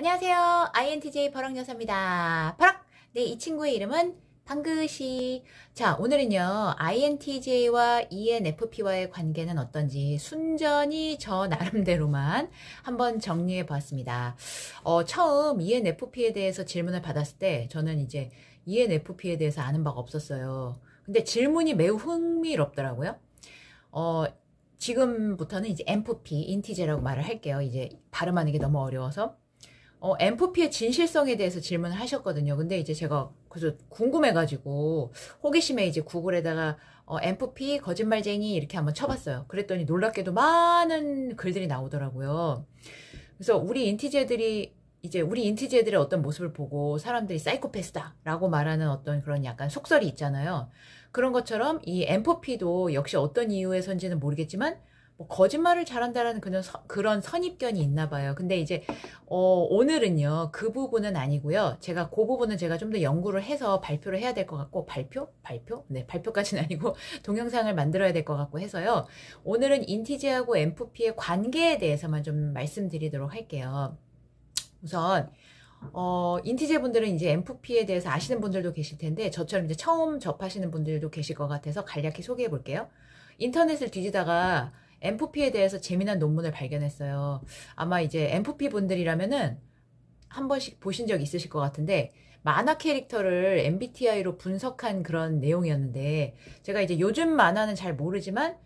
안녕하세요. INTJ 버럭 여사입니다. 버럭! 네, 이 친구의 이름은 방그시. 자, 오늘은요. INTJ와 ENFP와의 관계는 어떤지 순전히 저 나름대로만 한번 정리해 보았습니다. 어, 처음 ENFP에 대해서 질문을 받았을 때 저는 이제 ENFP에 대해서 아는 바가 없었어요. 근데 질문이 매우 흥미롭더라고요. 어, 지금부터는 이제 NFP, 인티제라고 말을 할게요. 이제 발음하는 게 너무 어려워서. 어, MFP의 진실성에 대해서 질문을 하셨거든요. 근데 이제 제가 그래서 궁금해가지고 호기심에 이제 구글에다가 어, MFP 거짓말쟁이 이렇게 한번 쳐봤어요. 그랬더니 놀랍게도 많은 글들이 나오더라고요. 그래서 우리 인티제들이 이제 우리 인티제들의 어떤 모습을 보고 사람들이 사이코패스다라고 말하는 어떤 그런 약간 속설이 있잖아요. 그런 것처럼 이 m 포피도 역시 어떤 이유에선지는 모르겠지만 뭐 거짓말을 잘한다라는 그런, 서, 그런 선입견이 있나 봐요. 근데 이제 어, 오늘은요 그 부분은 아니고요. 제가 그 부분은 제가 좀 더 연구를 해서 발표를 해야 될 것 같고 발표? 발표? 네 발표까지는 아니고 동영상을 만들어야 될 것 같고 해서요. 오늘은 인티지하고 엠 f p 의 관계에 대해서만 좀 말씀드리도록 할게요. 우선 어, 인티제 분들은 이제 엠프피에 대해서 아시는 분들도 계실 텐데 저처럼 이제 처음 접하시는 분들도 계실 것 같아서 간략히 소개해 볼게요. 인터넷을 뒤지다가 M4P에 대해서 재미난 논문을 발견했어요. 아마 이제 M4P 분들이라면은 한 번씩 보신 적 있으실 것 같은데 만화 캐릭터를 MBTI로 분석한 그런 내용이었는데 제가 이제 요즘 만화는 잘 모르지만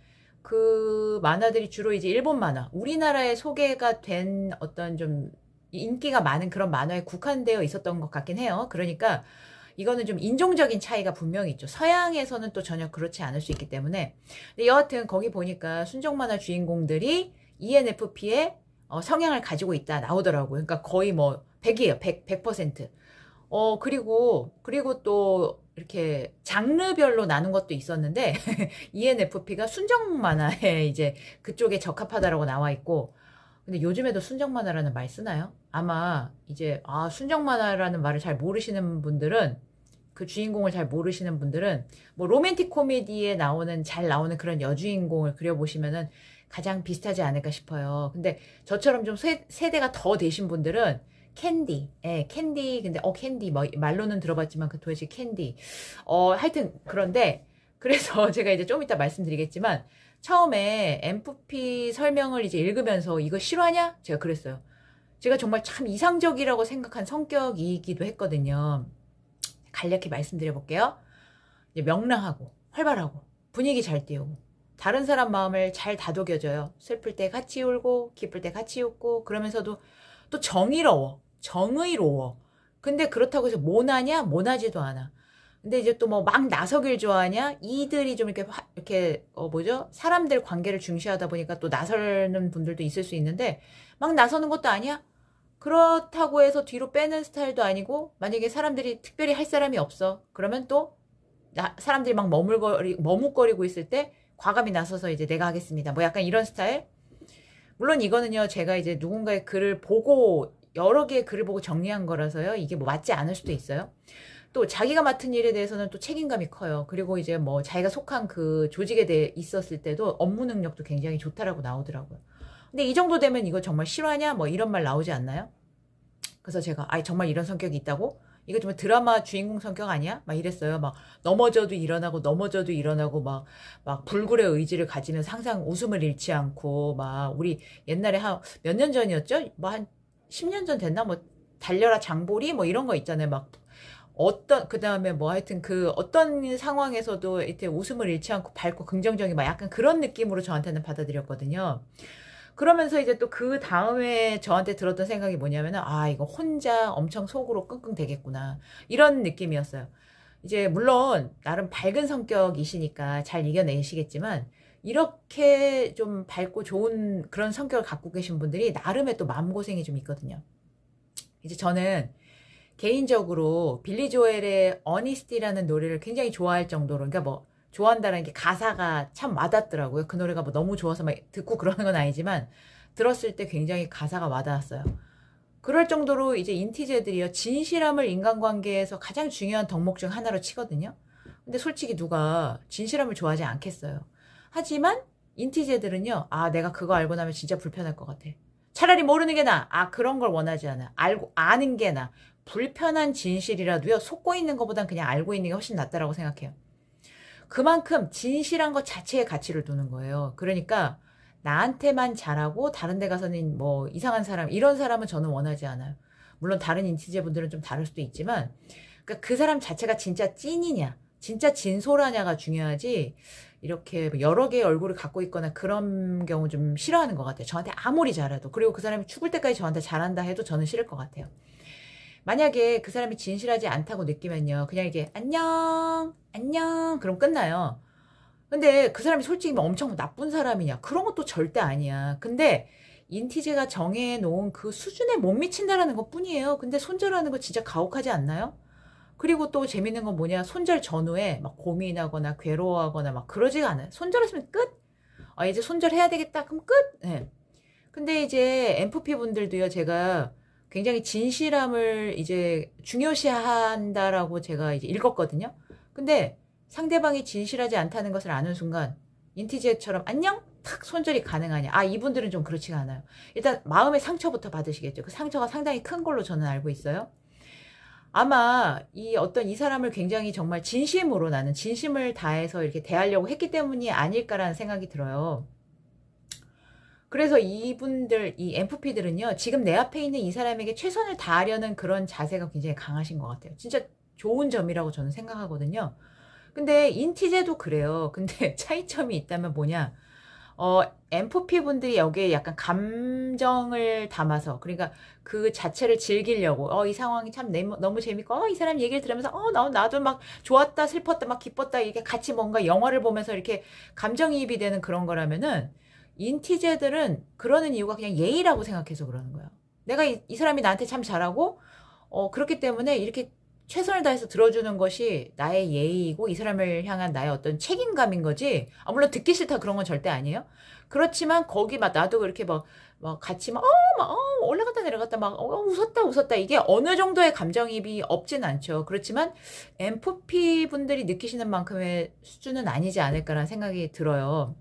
그 만화들이 주로 이제 일본 만화, 우리나라에 소개가 된 어떤 좀 인기가 많은 그런 만화에 국한되어 있었던 것 같긴 해요. 그러니까 이거는 좀 인종적인 차이가 분명히 있죠. 서양에서는 또 전혀 그렇지 않을 수 있기 때문에. 근데 여하튼 거기 보니까 순정 만화 주인공들이 ENFP의 어, 성향을 가지고 있다 나오더라고요. 그러니까 거의 뭐 100이에요. 100, 100%. 어, 그리고, 그리고 또 이렇게 장르별로 나눈 것도 있었는데, ENFP가 순정 만화에 이제 그쪽에 적합하다라고 나와 있고, 근데 요즘에도 순정 만화라는 말 쓰나요? 아마 이제 아 순정 만화라는 말을 잘 모르시는 분들은 그 주인공을 잘 모르시는 분들은 뭐 로맨틱 코미디에 나오는 잘 나오는 그런 여주인공을 그려보시면은 가장 비슷하지 않을까 싶어요. 근데 저처럼 좀 세, 세대가 더 되신 분들은 캔디, 예, 캔디, 근데 어 캔디, 뭐 말로는 들어봤지만 그 도대체 캔디, 어 하여튼 그런데 그래서 제가 이제 좀 이따 말씀드리겠지만 처음에 MFP 설명을 이제 읽으면서 이거 실화냐? 제가 그랬어요. 제가 정말 참 이상적이라고 생각한 성격이기도 했거든요. 간략히 말씀드려볼게요. 명랑하고 활발하고 분위기 잘 띄우고 다른 사람 마음을 잘 다독여줘요. 슬플 때 같이 울고 기쁠 때 같이 웃고 그러면서도 또 정의로워 정의로워 근데 그렇다고 해서 모나냐 모나지도 않아 근데 이제 또 뭐 막 나서길 좋아하냐? 이들이 좀 이렇게 화, 이렇게 어 뭐죠? 사람들 관계를 중시하다 보니까 또 나서는 분들도 있을 수 있는데 막 나서는 것도 아니야. 그렇다고 해서 뒤로 빼는 스타일도 아니고 만약에 사람들이 특별히 할 사람이 없어. 그러면 또 나, 사람들이 막 머물거리 머뭇거리고 있을 때 과감히 나서서 이제 내가 하겠습니다. 뭐 약간 이런 스타일. 물론 이거는요. 제가 이제 누군가의 글을 보고 여러 개의 글을 보고 정리한 거라서요. 이게 뭐 맞지 않을 수도 있어요. 또 자기가 맡은 일에 대해서는 또 책임감이 커요. 그리고 이제 뭐 자기가 속한 그 조직에 대해 있었을 때도 업무 능력도 굉장히 좋다라고 나오더라고요. 근데 이 정도 되면 이거 정말 실화냐? 뭐 이런 말 나오지 않나요? 그래서 제가 아 정말 이런 성격이 있다고? 이거 정말 드라마 주인공 성격 아니야? 막 이랬어요. 막 넘어져도 일어나고 넘어져도 일어나고 막 막 불굴의 의지를 가지면상상 웃음을 잃지 않고 막 우리 옛날에 한 몇 년 전이었죠? 뭐 한 10년 전 됐나? 뭐 달려라 장보리 뭐 이런 거 있잖아요. 막 어떤 그 다음에 뭐 하여튼 그 어떤 상황에서도 이때 웃음을 잃지 않고 밝고 긍정적인 막 약간 그런 느낌으로 저한테는 받아들였거든요. 그러면서 이제 또 그 다음에 저한테 들었던 생각이 뭐냐면은 아 이거 혼자 엄청 속으로 끙끙 대겠구나 이런 느낌이었어요. 이제 물론 나름 밝은 성격이시니까 잘 이겨내시겠지만 이렇게 좀 밝고 좋은 그런 성격을 갖고 계신 분들이 나름의 또 마음고생이 좀 있거든요. 이제 저는 개인적으로 빌리 조엘의 어니스티라는 노래를 굉장히 좋아할 정도로 그러니까 뭐 좋아한다는 게 가사가 참 와닿더라고요. 그 노래가 뭐 너무 좋아서 막 듣고 그러는 건 아니지만 들었을 때 굉장히 가사가 와닿았어요. 그럴 정도로 이제 인티제들이요. 진실함을 인간관계에서 가장 중요한 덕목 중 하나로 치거든요. 근데 솔직히 누가 진실함을 좋아하지 않겠어요. 하지만 인티제들은요. 아, 내가 그거 알고 나면 진짜 불편할 것 같아. 차라리 모르는 게 나아. 아, 그런 걸 원하지 않아. 알고, 아는 게나 불편한 진실이라도요, 속고 있는 것보단 그냥 알고 있는 게 훨씬 낫다라고 생각해요. 그만큼 진실한 것 자체의 가치를 두는 거예요. 그러니까 나한테만 잘하고 다른 데 가서는 뭐 이상한 사람, 이런 사람은 저는 원하지 않아요. 물론 다른 인티제분들은 좀 다를 수도 있지만, 그러니까 그 사람 자체가 진짜 찐이냐, 진짜 진솔하냐가 중요하지, 이렇게 뭐 여러 개의 얼굴을 갖고 있거나 그런 경우 좀 싫어하는 것 같아요. 저한테 아무리 잘해도. 그리고 그 사람이 죽을 때까지 저한테 잘한다 해도 저는 싫을 것 같아요. 만약에 그 사람이 진실하지 않다고 느끼면요. 그냥 이게 안녕, 안녕, 그럼 끝나요. 근데 그 사람이 솔직히 뭐 엄청 나쁜 사람이냐. 그런 것도 절대 아니야. 근데 인티제가 정해놓은 그 수준에 못 미친다라는 것 뿐이에요. 근데 손절하는 거 진짜 가혹하지 않나요? 그리고 또 재밌는 건 뭐냐. 손절 전후에 막 고민하거나 괴로워하거나 막 그러지가 않아요. 손절했으면 끝! 아, 이제 손절해야 되겠다. 그럼 끝! 네. 근데 이제 MFP 분들도요, 제가 굉장히 진실함을 이제 중요시한다라고 제가 이제 읽었거든요. 근데 상대방이 진실하지 않다는 것을 아는 순간 인티지에처럼 안녕? 탁 손절이 가능하냐? 아, 이분들은 좀 그렇지가 않아요. 일단 마음의 상처부터 받으시겠죠. 그 상처가 상당히 큰 걸로 저는 알고 있어요. 아마 이 어떤 이 사람을 굉장히 정말 진심으로 나는 진심을 다해서 이렇게 대하려고 했기 때문이 아닐까라는 생각이 들어요. 그래서 이분들, 이 MFP들은요, 지금 내 앞에 있는 이 사람에게 최선을 다하려는 그런 자세가 굉장히 강하신 것 같아요. 진짜 좋은 점이라고 저는 생각하거든요. 근데 인티제도 그래요. 근데 차이점이 있다면 뭐냐. 어, MFP 분들이 여기에 약간 감정을 담아서, 그러니까 그 자체를 즐기려고, 어, 이 상황이 참 내, 너무 재밌고, 어, 이 사람 얘기를 들으면서, 어, 나, 나도 막 좋았다, 슬펐다, 막 기뻤다, 이렇게 같이 뭔가 영화를 보면서 이렇게 감정이입이 되는 그런 거라면은, 인티제들은 그러는 이유가 그냥 예의라고 생각해서 그러는 거야. 내가 이, 이 사람이 나한테 참 잘하고 어, 그렇기 때문에 이렇게 최선을 다해서 들어주는 것이 나의 예의이고 이 사람을 향한 나의 어떤 책임감인 거지. 아, 물론 듣기 싫다 그런 건 절대 아니에요. 그렇지만 거기 막 나도 그렇게 막, 막 같이 막, 어, 막, 어, 올라갔다 내려갔다 막, 어, 웃었다 웃었다. 이게 어느 정도의 감정입이 없진 않죠. 그렇지만 엠프피 분들이 느끼시는 만큼의 수준은 아니지 않을까라는 생각이 들어요.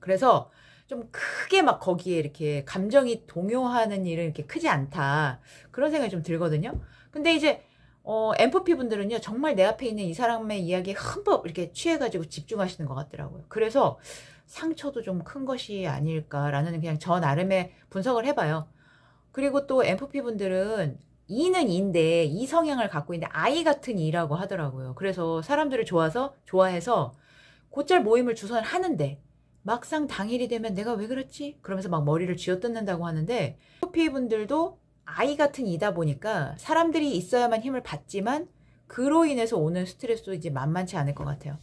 그래서 좀 크게 막 거기에 이렇게 감정이 동요하는 일은 이렇게 크지 않다. 그런 생각이 좀 들거든요. 근데 이제 어, 엠프피 분들은요, 정말 내 앞에 있는 이 사람의 이야기에 흠뻑 이렇게 취해가지고 집중하시는 것 같더라고요. 그래서 상처도 좀 큰 것이 아닐까라는 그냥 저 나름의 분석을 해봐요. 그리고 또 엠프피 분들은 이는 인데 이 성향을 갖고 있는데 아이 같은 이라고 하더라고요. 그래서 사람들을 좋아서 좋아해서 곧잘 모임을 주선하는데 막상 당일이 되면 내가 왜 그랬지? 그러면서 막 머리를 쥐어뜯는다고 하는데 커피분들도 아이 같은 이다 보니까 사람들이 있어야만 힘을 받지만 그로 인해서 오는 스트레스도 이제 만만치 않을 것 같아요.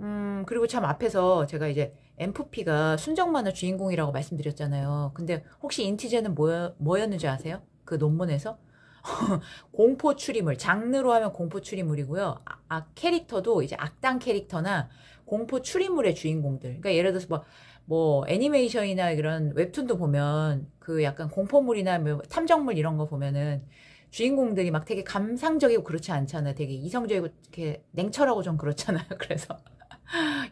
음 그리고 참 앞에서 제가 이제 엠프피가 순정만화 주인공이라고 말씀드렸잖아요. 근데 혹시 인티제는 뭐, 뭐였는지 아세요? 그 논문에서? 공포 추리물 장르로 하면 공포 추리물이고요. 아, 아, 캐릭터도 이제 악당 캐릭터나 공포 추리물의 주인공들. 그러니까 예를 들어서 뭐, 뭐 애니메이션이나 이런 웹툰도 보면 그 약간 공포물이나 뭐 탐정물 이런 거 보면은 주인공들이 막 되게 감상적이고 그렇지 않잖아요. 되게 이성적이고 이렇게 냉철하고 좀 그렇잖아요. 그래서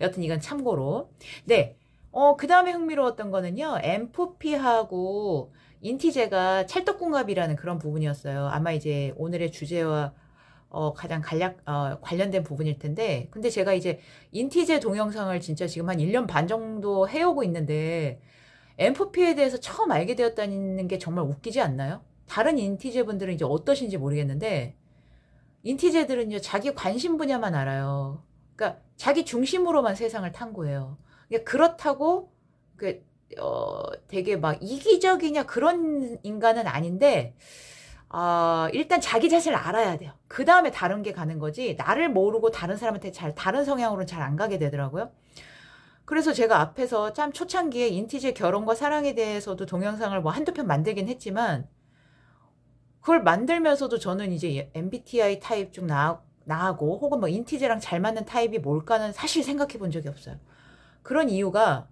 여튼 이건 참고로. 네. 어, 그 다음에 흥미로웠던 거는요. 엠프피하고 인티제가 찰떡궁합이라는 그런 부분이었어요. 아마 이제 오늘의 주제와 어, 가장 간략, 어, 관련된 부분일 텐데, 근데 제가 이제 인티제 동영상을 진짜 지금 한 1년 반 정도 해오고 있는데, M4P에 대해서 처음 알게 되었다는 게 정말 웃기지 않나요? 다른 인티제 분들은 이제 어떠신지 모르겠는데, 인티제들은요, 자기 관심 분야만 알아요. 그러니까 자기 중심으로만 세상을 탐구해요 그러니까 그렇다고, 그, 어, 되게 막 이기적이냐 그런 인간은 아닌데, 어, 일단 자기 자신을 알아야 돼요. 그 다음에 다른 게 가는 거지, 나를 모르고 다른 사람한테 잘, 다른 성향으로는 잘 안 가게 되더라고요. 그래서 제가 앞에서 참 초창기에 인티제 결혼과 사랑에 대해서도 동영상을 뭐 한두 편 만들긴 했지만, 그걸 만들면서도 저는 이제 MBTI 타입 중 나, 나하고, 혹은 뭐 인티제랑 잘 맞는 타입이 뭘까는 사실 생각해 본 적이 없어요. 그런 이유가,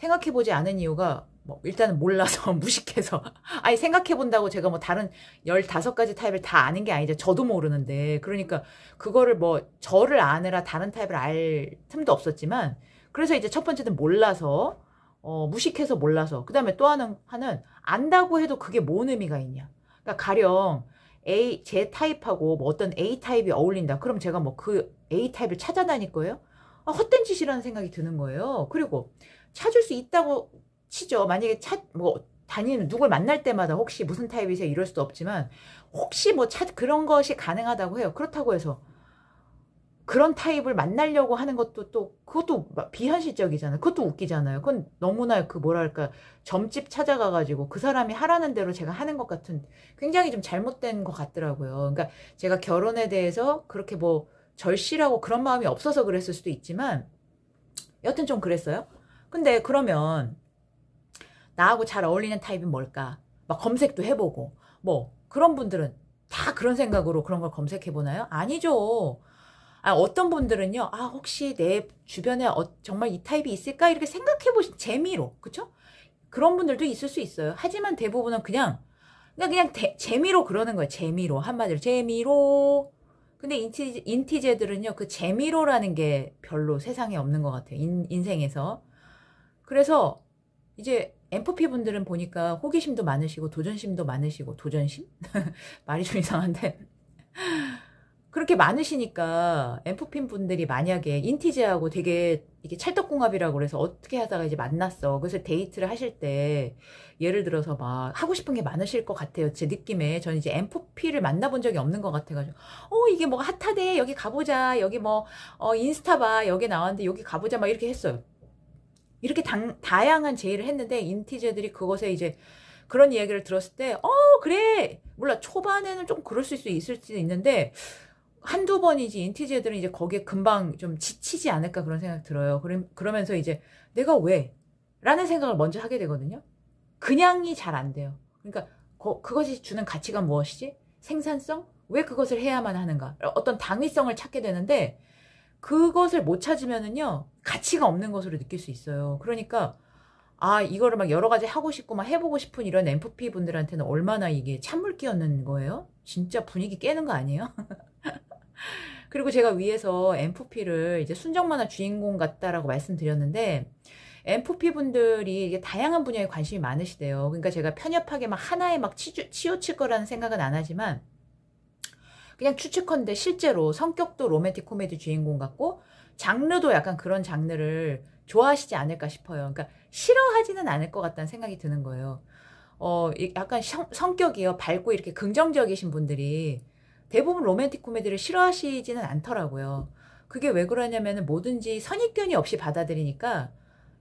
생각해보지 않은 이유가 뭐 일단은 몰라서 무식해서 아니 생각해본다고 제가 뭐 다른 15가지 타입을 다 아는 게 아니죠. 저도 모르는데 그러니까 그거를 뭐 저를 아느라 다른 타입을 알 틈도 없었지만 그래서 이제 첫 번째는 몰라서 어, 무식해서 몰라서 그 다음에 또 하는 하는 안다고 해도 그게 뭔 의미가 있냐 그러니까 가령 A 제 타입하고 뭐 어떤 A 타입이 어울린다 그럼 제가 뭐 그 A 타입을 찾아다닐 거예요 아, 헛된 짓이라는 생각이 드는 거예요 그리고 찾을 수 있다고 치죠. 만약에 찾, 뭐, 다니는 누굴 만날 때마다 혹시 무슨 타입이세요? 이럴 수도 없지만 혹시 뭐 찾, 그런 것이 가능하다고 해요. 그렇다고 해서 그런 타입을 만나려고 하는 것도 또 그것도 비현실적이잖아요. 그것도 웃기잖아요. 그건 너무나 그 뭐랄까 점집 찾아가가지고 그 사람이 하라는 대로 제가 하는 것 같은 굉장히 좀 잘못된 것 같더라고요. 그러니까 제가 결혼에 대해서 그렇게 뭐 절실하고 그런 마음이 없어서 그랬을 수도 있지만 여튼 좀 그랬어요. 근데 그러면 나하고 잘 어울리는 타입이 뭘까? 막 검색도 해보고 뭐 그런 분들은 다 그런 생각으로 그런 걸 검색해 보나요? 아니죠. 아, 어떤 분들은요. 아, 혹시 내 주변에 어, 정말 이 타입이 있을까? 이렇게 생각해 보신 재미로. 그렇죠? 그런 분들도 있을 수 있어요. 하지만 대부분은 그냥 그냥 그냥 대, 재미로 그러는 거예요. 재미로 한마디로 재미로. 근데 인티, 인티제들은요. 그 재미로라는 게 별로 세상에 없는 것 같아요. 인, 인생에서. 그래서 이제 엠프피 분들은 보니까 호기심도 많으시고 도전심도 많으시고 도전심? 말이 좀 이상한데 그렇게 많으시니까 엠프핀 분들이 만약에 인티제하고 되게 이게 찰떡궁합이라고 그래서 어떻게 하다가 이제 만났어. 그래서 데이트를 하실 때 예를 들어서 막 하고 싶은 게 많으실 것 같아요. 제 느낌에 저는 이제 엠프피를 만나본 적이 없는 것 같아가지고 어 이게 뭐가 핫하대 여기 가보자 여기 뭐 어, 인스타 봐 여기 나왔는데 여기 가보자 막 이렇게 했어요. 이렇게 당, 다양한 제의를 했는데 인티제들이 그것에 이제 그런 이야기를 들었을 때, 어, 그래! 몰라, 초반에는 좀 그럴 수있을수도 있는데, 한두 번이지 인티제들은 이제 거기에 금방 좀 지치지 않을까 그런 생각 들어요. 그러면서 이제 내가 왜? 라는 생각을 먼저 하게 되거든요. 그냥이 잘 안 돼요. 그러니까 거, 그것이 주는 가치가 무엇이지? 생산성? 왜 그것을 해야만 하는가? 어떤 당위성을 찾게 되는데 그것을 못 찾으면은요 가치가 없는 것으로 느낄 수 있어요. 그러니까 아 이거를 막 여러 가지 하고 싶고 막 해보고 싶은 이런 MFP 분들한테는 얼마나 이게 찬물기였는 거예요? 진짜 분위기 깨는 거 아니에요? 그리고 제가 위에서 MFP를 이제 순정만화 주인공 같다라고 말씀드렸는데 MFP 분들이 다양한 분야에 관심이 많으시대요. 그러니까 제가 편협하게 막 하나에 막 치우칠 거라는 생각은 안 하지만 그냥 추측컨대 실제로 성격도 로맨틱 코미디 주인공 같고 장르도 약간 그런 장르를 좋아하시지 않을까 싶어요. 그러니까 싫어하지는 않을 것 같다는 생각이 드는 거예요. 어, 약간 성, 격이요 밝고 이렇게 긍정적이신 분들이 대부분 로맨틱 코미디를 싫어하시지는 않더라고요. 그게 왜 그러냐면 뭐든지 선입견이 없이 받아들이니까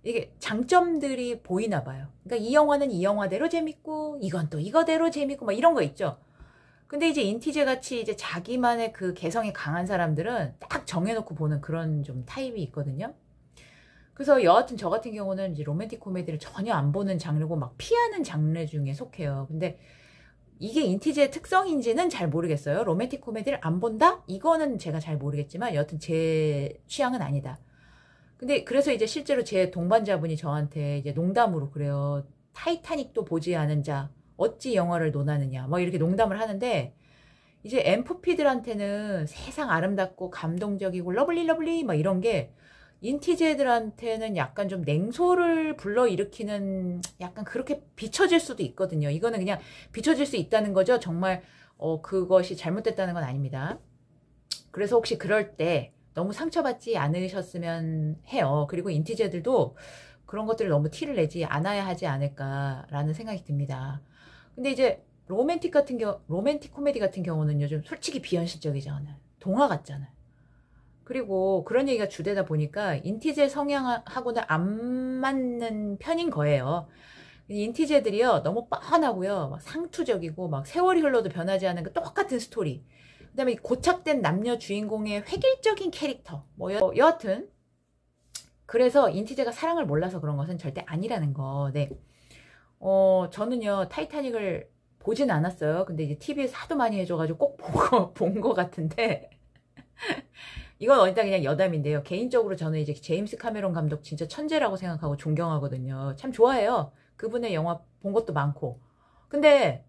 이게 장점들이 보이나 봐요. 그러니까 이 영화는 이 영화대로 재밌고 이건 또 이거대로 재밌고 막 이런 거 있죠. 근데 이제 인티제 같이 이제 자기만의 그 개성이 강한 사람들은 딱 정해놓고 보는 그런 좀 타입이 있거든요. 그래서 여하튼 저 같은 경우는 이제 로맨틱 코미디를 전혀 안 보는 장르고 막 피하는 장르 중에 속해요. 근데 이게 인티제의 특성인지는 잘 모르겠어요. 로맨틱 코미디를 안 본다? 이거는 제가 잘 모르겠지만 여하튼 제 취향은 아니다. 근데 그래서 이제 실제로 제 동반자분이 저한테 이제 농담으로 그래요. 타이타닉도 보지 않은 자. 어찌 영화를 논하느냐 뭐 이렇게 농담을 하는데 이제 엠프피들한테는 세상 아름답고 감동적이고 러블리 러블리 막 뭐 이런 게 인티제들한테는 약간 좀 냉소를 불러일으키는 약간 그렇게 비춰질 수도 있거든요. 이거는 그냥 비춰질 수 있다는 거죠. 정말 어, 그것이 잘못됐다는 건 아닙니다. 그래서 혹시 그럴 때 너무 상처받지 않으셨으면 해요. 그리고 인티제들도 그런 것들을 너무 티를 내지 않아야 하지 않을까라는 생각이 듭니다. 근데 이제 로맨틱 같은 경우 로맨틱 코미디 같은 경우는 요즘 솔직히 비현실적이잖아요. 동화 같잖아요. 그리고 그런 얘기가 주되다 보니까 인티제 성향하고는 안 맞는 편인 거예요. 인티제들이요 너무 뻔하고요 막 상투적이고 막 세월이 흘러도 변하지 않은 그 똑같은 스토리 그 다음에 고착된 남녀 주인공의 획일적인 캐릭터 뭐 여, 여하튼 그래서 인티제가 사랑을 몰라서 그런 것은 절대 아니라는 거 네. 어, 저는요, 타이타닉을 보진 않았어요. 근데 이제 TV에서 하도 많이 해줘가지고 꼭 보고, 본 것 같은데. 이건 어디다 그냥 여담인데요. 개인적으로 저는 이제 제임스 카메론 감독 진짜 천재라고 생각하고 존경하거든요. 참 좋아해요. 그분의 영화 본 것도 많고. 근데,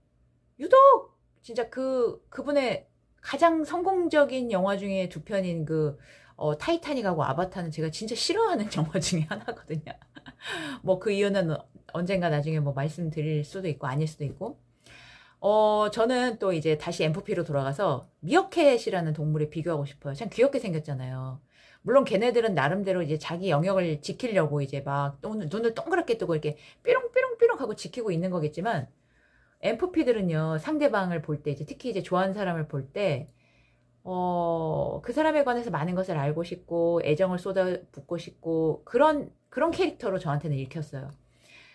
유독, 진짜 그, 그분의 가장 성공적인 영화 중에 두 편인 그, 어, 타이타닉하고 아바타는 제가 진짜 싫어하는 영화 중에 하나거든요. 뭐 그 이유는 언젠가 나중에 뭐 말씀드릴 수도 있고 아닐 수도 있고 어 저는 또 이제 다시 MFP로 돌아가서 미어캣이라는 동물에 비교하고 싶어요. 참 귀엽게 생겼잖아요. 물론 걔네들은 나름대로 이제 자기 영역을 지키려고 이제 막 눈을 동그랗게 뜨고 이렇게 삐롱삐롱삐롱 하고 지키고 있는 거겠지만 MFP들은요 상대방을 볼 때 이제 특히 이제 좋아하는 사람을 볼 때 어, 그 사람에 관해서 많은 것을 알고 싶고 애정을 쏟아붓고 싶고 그런 그런 캐릭터로 저한테는 읽혔어요.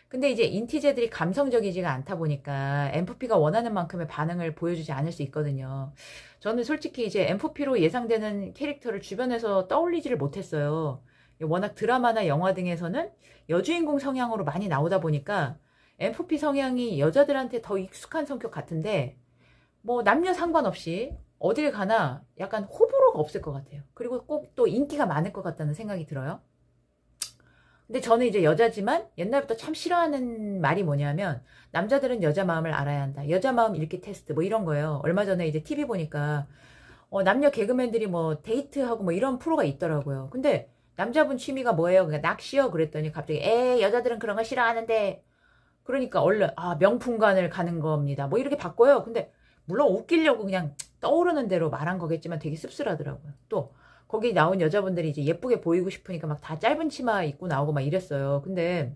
근데 이제 인티제들이 감성적이지가 않다 보니까 MFP가 원하는 만큼의 반응을 보여주지 않을 수 있거든요. 저는 솔직히 이제 MFP로 예상되는 캐릭터를 주변에서 떠올리지를 못했어요. 워낙 드라마나 영화 등에서는 여주인공 성향으로 많이 나오다 보니까 MFP 성향이 여자들한테 더 익숙한 성격 같은데 뭐 남녀 상관없이 어딜 가나 약간 호불호가 없을 것 같아요. 그리고 꼭 또 인기가 많을 것 같다는 생각이 들어요. 근데 저는 이제 여자지만 옛날부터 참 싫어하는 말이 뭐냐면 남자들은 여자 마음을 알아야 한다. 여자 마음 읽기 테스트 뭐 이런 거예요. 얼마 전에 이제 TV 보니까 어, 남녀 개그맨들이 뭐 데이트하고 뭐 이런 프로가 있더라고요. 근데 남자분 취미가 뭐예요? 그러니까 낚시요. 그랬더니 갑자기 에 여자들은 그런 거 싫어하는데 그러니까 얼른 아 명품관을 가는 겁니다. 뭐 이렇게 바꿔요. 근데 물론 웃기려고 그냥 떠오르는 대로 말한 거겠지만 되게 씁쓸하더라고요. 또 거기 나온 여자분들이 이제 예쁘게 보이고 싶으니까 막 다 짧은 치마 입고 나오고 막 이랬어요. 근데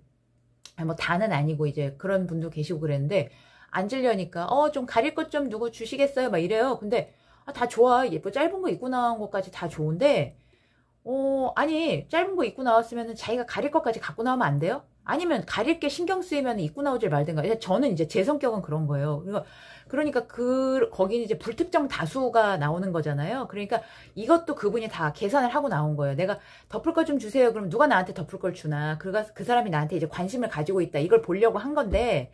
뭐 다는 아니고 이제 그런 분도 계시고 그랬는데 앉으려니까 어 좀 가릴 것 좀 누구 주시겠어요? 막 이래요. 근데 아, 다 좋아. 예뻐 짧은 거 입고 나온 것까지 다 좋은데 어 아니 짧은 거 입고 나왔으면 자기가 가릴 것까지 갖고 나오면 안 돼요? 아니면 가릴 게 신경 쓰이면 입고 나오질 말든가. 저는 이제 제 성격은 그런 거예요. 그러니까, 그 거기는 이제 불특정 다수가 나오는 거잖아요. 그러니까 이것도 그분이 다 계산을 하고 나온 거예요. 내가 덮을 걸 좀 주세요. 그럼 누가 나한테 덮을 걸 주나. 그가, 그 사람이 나한테 이제 관심을 가지고 있다. 이걸 보려고 한 건데.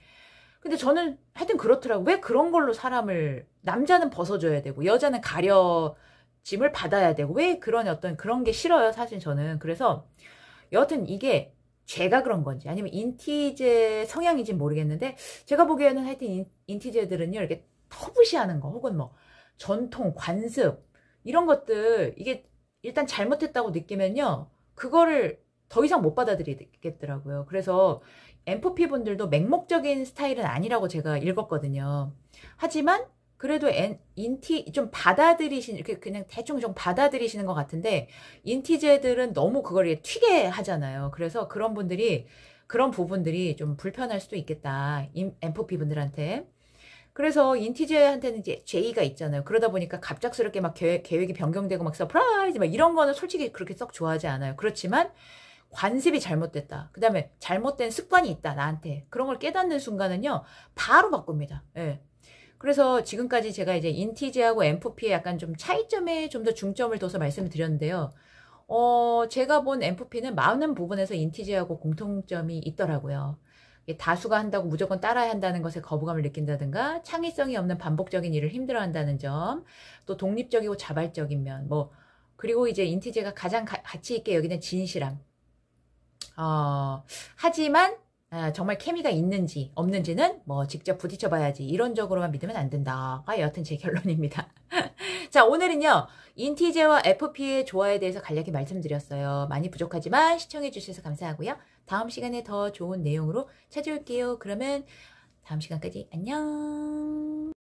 근데 저는 하여튼 그렇더라고. 왜 그런 걸로 사람을, 남자는 벗어줘야 되고, 여자는 가려짐을 받아야 되고, 왜 그런 어떤 그런 게 싫어요. 사실 저는. 그래서 여하튼 이게 제가 그런 건지 아니면 인티제 성향인지 모르겠는데 제가 보기에는 하여튼 인티제들은요 이렇게 터부시하는 거 혹은 뭐 전통 관습 이런 것들 이게 일단 잘못했다고 느끼면요 그거를 더 이상 못 받아들이겠더라고요 그래서 엠프피 분들도 맹목적인 스타일은 아니라고 제가 읽었거든요 하지만 그래도 엔, 인티 좀 받아들이시는 이렇게 그냥 대충 좀 받아들이시는 것 같은데 인티제들은 너무 그걸 튀게 하잖아요. 그래서 그런 분들이 그런 부분들이 좀 불편할 수도 있겠다. 엠포피 분들한테. 그래서 인티제한테는 이제 제의가 있잖아요. 그러다 보니까 갑작스럽게 막 계획, 이 변경되고 막 서프라이즈 막 이런 거는 솔직히 그렇게 썩 좋아하지 않아요. 그렇지만 관습이 잘못됐다. 그 다음에 잘못된 습관이 있다. 나한테. 그런 걸 깨닫는 순간은요. 바로 바꿉니다. 예. 그래서 지금까지 제가 이제 인티지하고 엠프피의 약간 좀 차이점에 좀 더 중점을 둬서 말씀을 드렸는데요. 어, 제가 본 엠프피는 많은 부분에서 인티지하고 공통점이 있더라고요. 다수가 한다고 무조건 따라야 한다는 것에 거부감을 느낀다든가 창의성이 없는 반복적인 일을 힘들어한다는 점, 또 독립적이고 자발적인 면, 뭐 그리고 이제 인티제가 가장 가, 치 있게 여기는 진실함. 어, 하지만 아, 정말 케미가 있는지 없는지는 뭐 직접 부딪혀 봐야지 이런 적으로만 믿으면 안 된다가 여하튼 제 결론입니다. 자 오늘은요 인티제와 FP의 조화에 대해서 간략히 말씀드렸어요. 많이 부족하지만 시청해 주셔서 감사하고요. 다음 시간에 더 좋은 내용으로 찾아올게요. 그러면 다음 시간까지 안녕